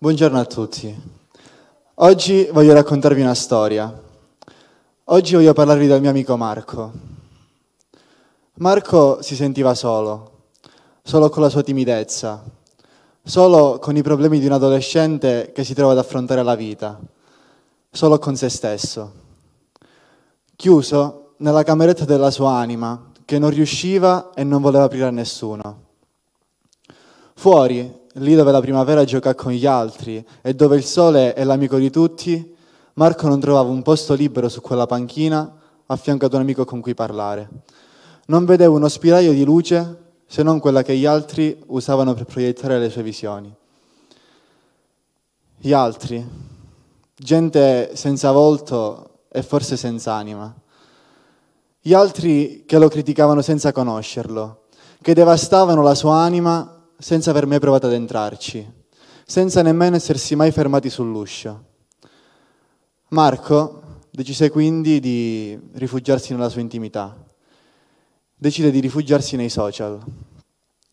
Buongiorno a tutti. Oggi voglio raccontarvi una storia. Oggi voglio parlarvi del mio amico Marco. Marco si sentiva solo, solo con la sua timidezza, solo con i problemi di un adolescente che si trova ad affrontare la vita, solo con se stesso. Chiuso nella cameretta della sua anima, che non riusciva e non voleva aprire a nessuno. Fuori, lì dove la primavera gioca con gli altri e dove il sole è l'amico di tutti, Marco non trovava un posto libero su quella panchina a fianco ad un amico con cui parlare. Non vedeva uno spiraglio di luce se non quella che gli altri usavano per proiettare le sue visioni. Gli altri, gente senza volto e forse senza anima. Gli altri che lo criticavano senza conoscerlo, che devastavano la sua anima senza aver mai provato ad entrarci, senza nemmeno essersi mai fermati sull'uscio. Marco decise quindi di rifugiarsi nella sua intimità, decide di rifugiarsi nei social.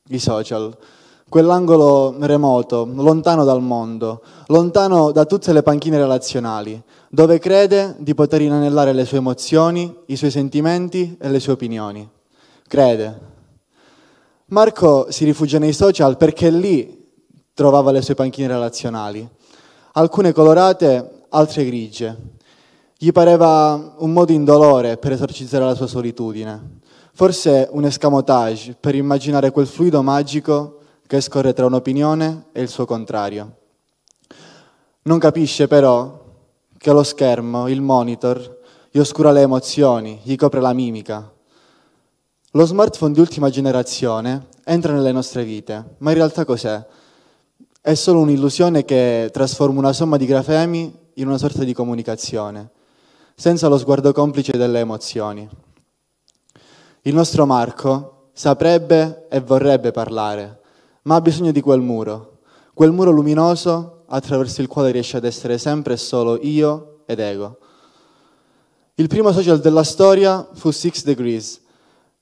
I social, quell'angolo remoto, lontano dal mondo, lontano da tutte le panchine relazionali, dove crede di poter inanellare le sue emozioni, i suoi sentimenti e le sue opinioni. Crede, Marco si rifugia nei social perché lì trovava le sue panchine relazionali, alcune colorate, altre grigie. Gli pareva un modo indolore per esorcizzare la sua solitudine, forse un escamotage per immaginare quel fluido magico che scorre tra un'opinione e il suo contrario. Non capisce però che lo schermo, il monitor, gli oscura le emozioni, gli copre la mimica, lo smartphone di ultima generazione entra nelle nostre vite, ma in realtà cos'è? È solo un'illusione che trasforma una somma di grafemi in una sorta di comunicazione, senza lo sguardo complice delle emozioni. Il nostro Marco saprebbe e vorrebbe parlare, ma ha bisogno di quel muro, quel muro luminoso attraverso il quale riesce ad essere sempre solo io ed ego. Il primo social della storia fu Six Degrees,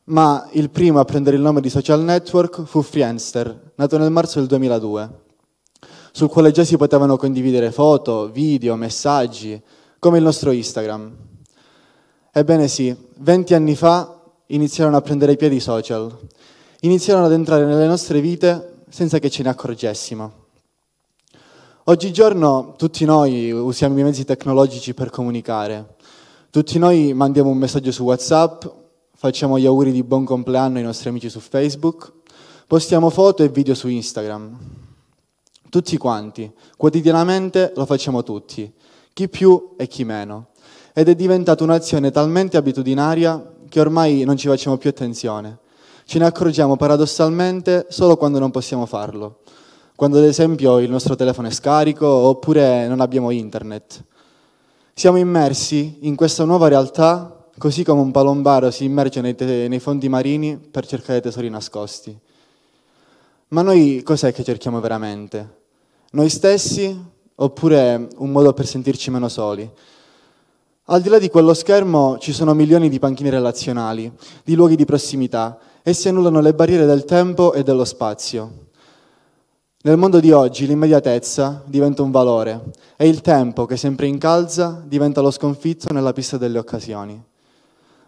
ma il primo a prendere il nome di social network fu Friendster, nato nel marzo del 2002, sul quale già si potevano condividere foto, video, messaggi, come il nostro Instagram. Ebbene sì, venti anni fa iniziarono a prendere i piedi i social, iniziarono ad entrare nelle nostre vite senza che ce ne accorgessimo. Oggigiorno tutti noi usiamo i mezzi tecnologici per comunicare, tutti noi mandiamo un messaggio su WhatsApp, facciamo gli auguri di buon compleanno ai nostri amici su Facebook, postiamo foto e video su Instagram. Tutti quanti, quotidianamente lo facciamo tutti, chi più e chi meno. Ed è diventata un'azione talmente abitudinaria che ormai non ci facciamo più attenzione. Ce ne accorgiamo paradossalmente solo quando non possiamo farlo, quando ad esempio il nostro telefono è scarico oppure non abbiamo internet. Siamo immersi in questa nuova realtà così come un palombaro si immerge nei, te- nei fondi marini per cercare tesori nascosti. Ma noi cos'è che cerchiamo veramente? Noi stessi oppure un modo per sentirci meno soli? Al di là di quello schermo ci sono milioni di panchine relazionali, di luoghi di prossimità, essi annullano le barriere del tempo e dello spazio. Nel mondo di oggi l'immediatezza diventa un valore e il tempo che sempre incalza diventa lo sconfitto nella pista delle occasioni.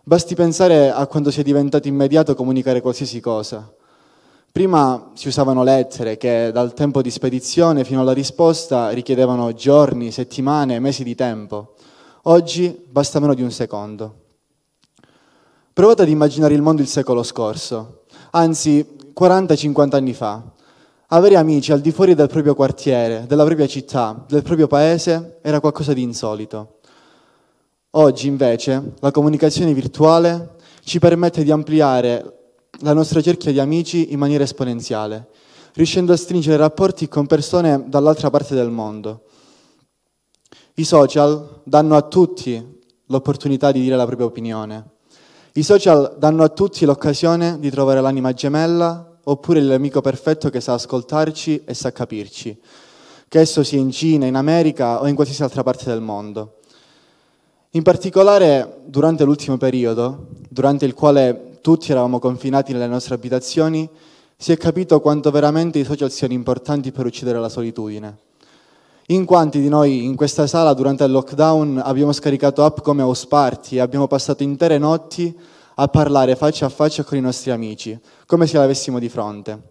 Basti pensare a quando sia diventato immediato comunicare qualsiasi cosa. Prima si usavano lettere che dal tempo di spedizione fino alla risposta richiedevano giorni, settimane, mesi di tempo. Oggi basta meno di un secondo. Provate ad immaginare il mondo il secolo scorso, anzi 40-50 anni fa. Avere amici al di fuori del proprio quartiere, della propria città, del proprio paese era qualcosa di insolito. Oggi invece la comunicazione virtuale ci permette di ampliare la nostra cerchia di amici in maniera esponenziale, riuscendo a stringere rapporti con persone dall'altra parte del mondo. I social danno a tutti l'opportunità di dire la propria opinione. I social danno a tutti l'occasione di trovare l'anima gemella oppure l'amico perfetto che sa ascoltarci e sa capirci, che esso sia in Cina, in America o in qualsiasi altra parte del mondo. In particolare durante l'ultimo periodo, durante il quale tutti eravamo confinati nelle nostre abitazioni, si è capito quanto veramente i social siano importanti per uccidere la solitudine. In quanti di noi in questa sala durante il lockdown abbiamo scaricato app come Osparti e abbiamo passato intere notti a parlare faccia a faccia con i nostri amici, come se l'avessimo di fronte.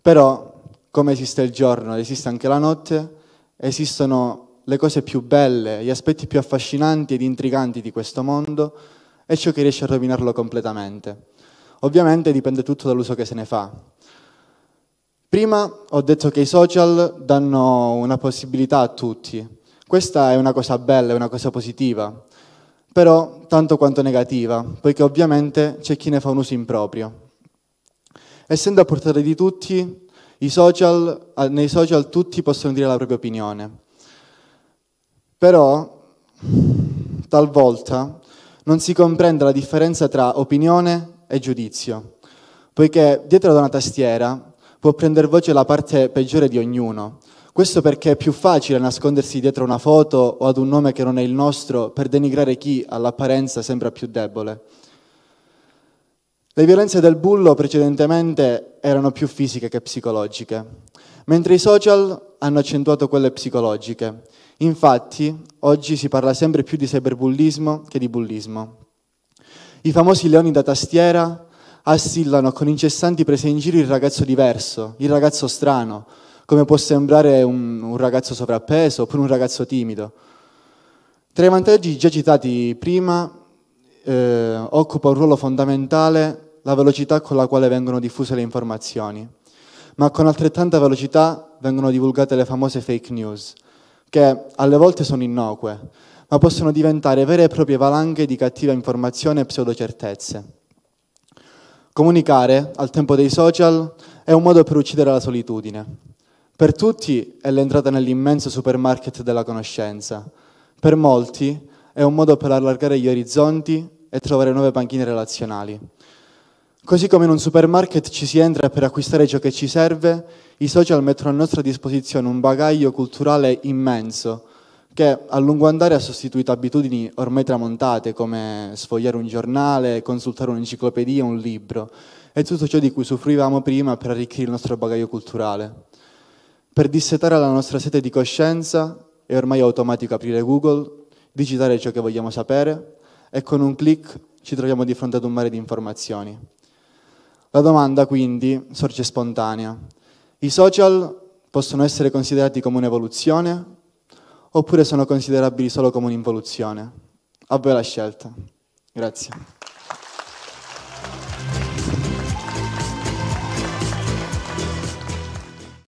Però, come esiste il giorno ed esiste anche la notte, esistono le cose più belle, gli aspetti più affascinanti ed intriganti di questo mondo e ciò che riesce a rovinarlo completamente. Ovviamente dipende tutto dall'uso che se ne fa. Prima ho detto che i social danno una possibilità a tutti. Questa è una cosa bella, è una cosa positiva, però tanto quanto negativa, poiché ovviamente c'è chi ne fa un uso improprio. Essendo a portata di tutti, social, nei social tutti possono dire la propria opinione. Però talvolta non si comprende la differenza tra opinione e giudizio, poiché dietro ad una tastiera può prendere voce la parte peggiore di ognuno. Questo perché è più facile nascondersi dietro una foto o ad un nome che non è il nostro per denigrare chi all'apparenza sembra più debole. Le violenze del bullo precedentemente erano più fisiche che psicologiche mentre i social hanno accentuato quelle psicologiche. Infatti, oggi si parla sempre più di cyberbullismo che di bullismo. I famosi leoni da tastiera assillano con incessanti prese in giro il ragazzo diverso, il ragazzo strano, come può sembrare un, un ragazzo sovrappeso oppure un ragazzo timido. Tra i vantaggi già citati prima, eh, occupa un ruolo fondamentale la velocità con la quale vengono diffuse le informazioni ma con altrettanta velocità vengono divulgate le famose fake news, che alle volte sono innocue, ma possono diventare vere e proprie valanghe di cattiva informazione e pseudocertezze. Comunicare, al tempo dei social, è un modo per uccidere la solitudine. Per tutti è l'entrata nell'immenso supermarket della conoscenza. Per molti è un modo per allargare gli orizzonti e trovare nuove panchine relazionali. Così come in un supermarket ci si entra per acquistare ciò che ci serve, i social mettono a nostra disposizione un bagaglio culturale immenso che a lungo andare ha sostituito abitudini ormai tramontate come sfogliare un giornale, consultare un'enciclopedia, un libro e tutto ciò di cui soffrivamo prima per arricchire il nostro bagaglio culturale. Per dissetare la nostra sete di coscienza è ormai automatico aprire Google, digitare ciò che vogliamo sapere e con un clic ci troviamo di fronte ad un mare di informazioni. La domanda quindi sorge spontanea. I social possono essere considerati come un'evoluzione oppure sono considerabili solo come un'involuzione? A voi la scelta. Grazie.